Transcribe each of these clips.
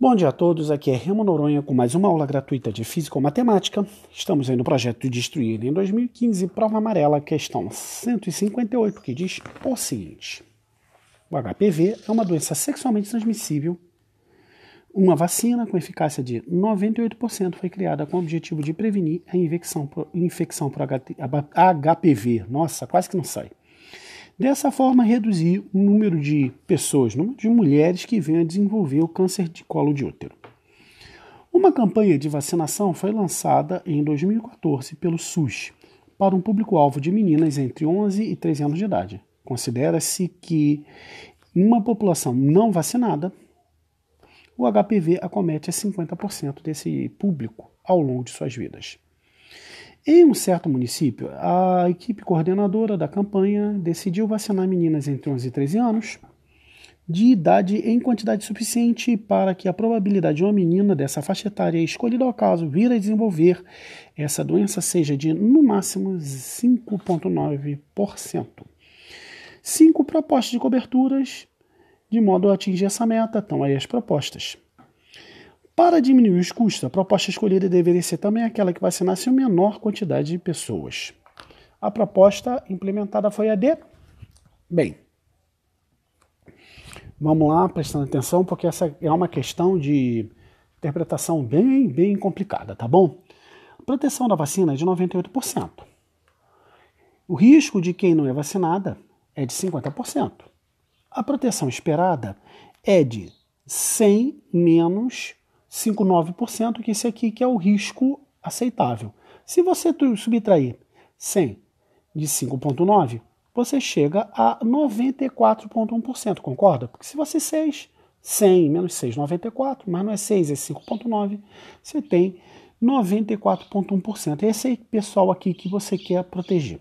Bom dia a todos, aqui é Remo Noronha com mais uma aula gratuita de Física ou Matemática. Estamos aí no projeto Destruir em 2015, prova amarela, questão 158, que diz o seguinte. O HPV é uma doença sexualmente transmissível. Uma vacina com eficácia de 98% foi criada com o objetivo de prevenir a infecção por, infecção por HPV. Nossa, quase que não sai. Dessa forma, reduzir o número de pessoas, número de mulheres que venham a desenvolver o câncer de colo de útero. Uma campanha de vacinação foi lançada em 2014 pelo SUS para um público-alvo de meninas entre 11 e 13 anos de idade. Considera-se que uma população não vacinada, o HPV acomete a 50% desse público ao longo de suas vidas. Em um certo município, a equipe coordenadora da campanha decidiu vacinar meninas entre 11 e 13 anos de idade em quantidade suficiente para que a probabilidade de uma menina dessa faixa etária escolhida ao caso vir a desenvolver essa doença seja de no máximo 5,9%. Cinco propostas de coberturas de modo a atingir essa meta, estão aí as propostas. Para diminuir os custos, a proposta escolhida deveria ser também aquela que vacinasse a menor quantidade de pessoas. A proposta implementada foi a de. Bem, vamos lá, prestando atenção, porque essa é uma questão de interpretação bem, bem complicada, tá bom? A proteção da vacina é de 98%. O risco de quem não é vacinada é de 50%. A proteção esperada é de 100 menos 5,9%, que esse aqui que é o risco aceitável. Se você subtrair 100 de 5,9%, você chega a 94,1%, concorda? Porque se você 6, 100 menos 6, 94, mas não é 6, é 5,9, você tem 94,1%. Esse é pessoal aqui que você quer proteger.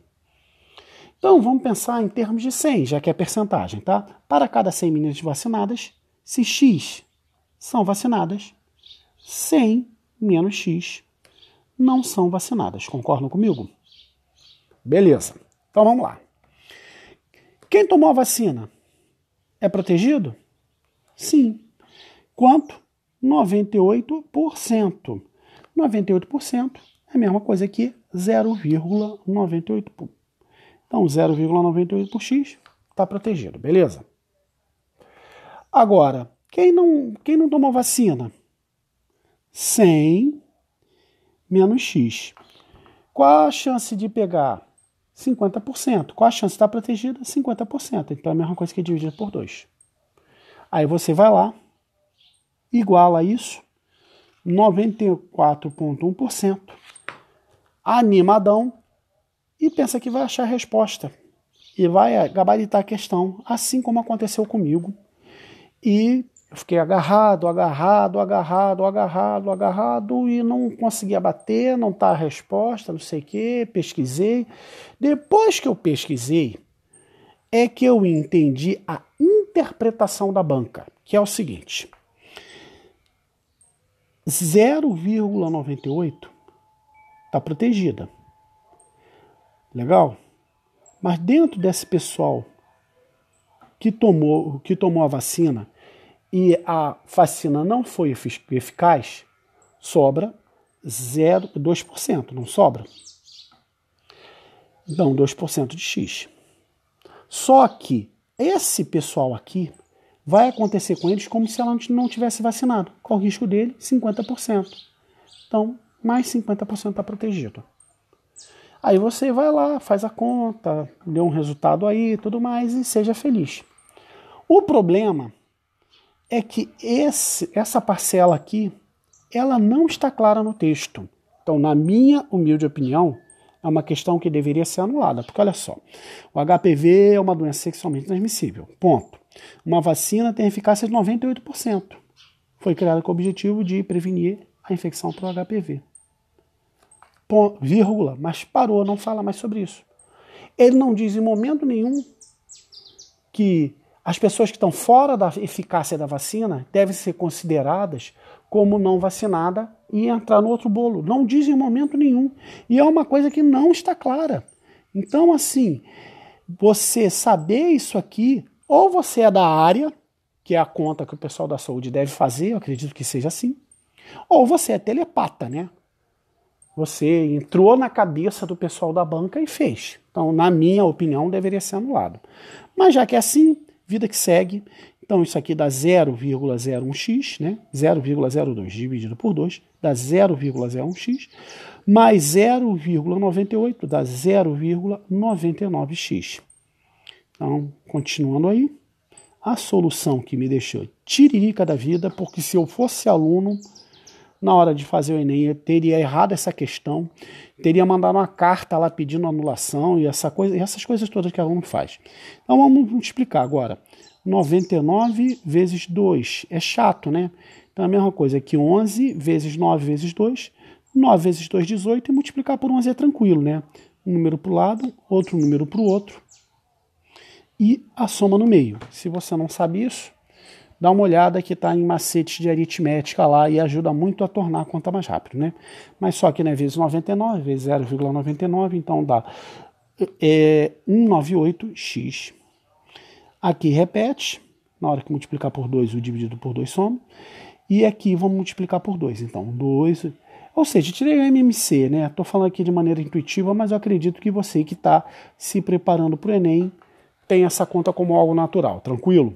Então, vamos pensar em termos de 100, já que é percentagem, tá? Para cada 100 meninas vacinadas, se X são vacinadas, 100 menos X não são vacinadas. Concordam comigo? Beleza. Então vamos lá. Quem tomou a vacina é protegido? Sim. Quanto? 98%. 98% é a mesma coisa que 0,98. Então 0,98 por x está protegido, beleza? Agora, quem não, quem não tomou vacina 100 menos x. Qual a chance de pegar? 50%. Qual a chance de estar protegida? 50%. Então é a mesma coisa que dividir por 2. Aí você vai lá, iguala isso, 94,1%, animadão, e pensa que vai achar a resposta. E vai gabaritar a questão, assim como aconteceu comigo. E eu fiquei agarrado, agarrado, agarrado, agarrado, agarrado e não conseguia bater, não tá a resposta, não sei o quê, pesquisei. Depois que eu pesquisei, é que eu entendi a interpretação da banca, que é o seguinte: 0,98 tá protegida. Legal? Mas dentro desse pessoal que tomou, que tomou a vacina e a vacina não foi eficaz, sobra 0, 2%, não sobra? Então, 2% de X. Só que esse pessoal aqui vai acontecer com eles como se ela não tivesse vacinado. Qual o risco dele? 50%. Então, mais 50% está protegido. Aí você vai lá, faz a conta, deu um resultado aí tudo mais e seja feliz. O problema é que esse, essa parcela aqui, ela não está clara no texto. Então, na minha humilde opinião, é uma questão que deveria ser anulada, porque olha só, o HPV é uma doença sexualmente transmissível. Ponto. Uma vacina tem eficácia de 98%. Foi criada com o objetivo de prevenir a infecção pelo HPV. Ponto, vírgula, mas parou, não fala mais sobre isso. Ele não diz em momento nenhum que as pessoas que estão fora da eficácia da vacina devem ser consideradas como não vacinada e entrar no outro bolo. Não dizem em momento nenhum. E é uma coisa que não está clara. Então, assim, você saber isso aqui, ou você é da área, que é a conta que o pessoal da saúde deve fazer, eu acredito que seja assim, ou você é telepata, né? Você entrou na cabeça do pessoal da banca e fez. Então, na minha opinião, deveria ser anulado. Mas já que é assim, vida que segue. Então isso aqui dá 0,01x, né? 0,02 dividido por 2 dá 0,01x, mais 0,98 dá 0,99x. Então, continuando aí, a solução que me deixou tiririca da vida, porque se eu fosse aluno, na hora de fazer o Enem, eu teria errado essa questão, teria mandado uma carta lá pedindo anulação e essa coisa, essas coisas todas que a aluno faz. Então vamos multiplicar agora. 99 vezes 2 é chato, né? Então a mesma coisa que 11 vezes 9 vezes 2, 9 vezes 2, 18, e multiplicar por 11 é tranquilo, né? Um número para o lado, outro número para o outro, e a soma no meio. Se você não sabe isso, dá uma olhada que está em macetes de aritmética lá e ajuda muito a tornar a conta mais rápida, né? Mas só que, né, vezes 99, vezes 0,99, então dá é, 198x. Aqui repete, na hora que multiplicar por 2, o dividido por 2 soma. E aqui vamos multiplicar por 2, então 2... Ou seja, tirei o MMC, né? Estou falando aqui de maneira intuitiva, mas eu acredito que você que está se preparando para o Enem tem essa conta como algo natural, tranquilo?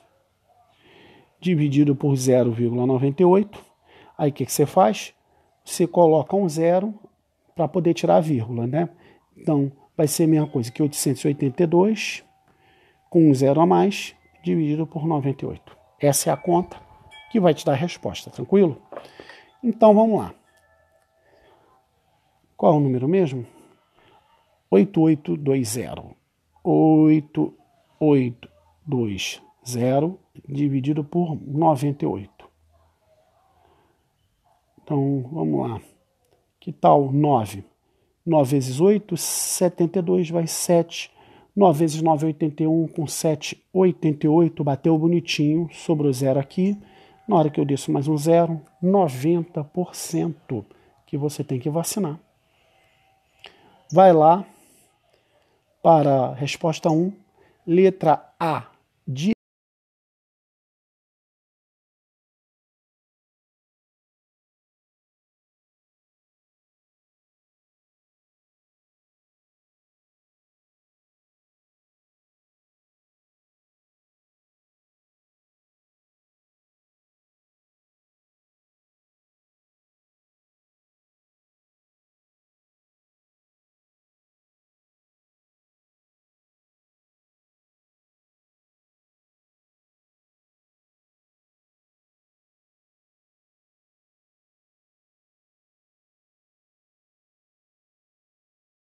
dividido por 0,98. Aí o que, que você faz? Você coloca um zero para poder tirar a vírgula, né? Então vai ser a mesma coisa que 882 com um zero a mais dividido por 98. Essa é a conta que vai te dar a resposta, tranquilo? Então vamos lá. Qual é o número mesmo? 8820. 8820. 0 dividido por 98. Então, vamos lá. Que tal 9? 9 vezes 8, 72, vai 7. 9 vezes 9, 81, com 7, 88, bateu bonitinho, sobrou zero aqui. Na hora que eu desço mais um zero, 90% que você tem que vacinar. Vai lá para a resposta 1, letra A,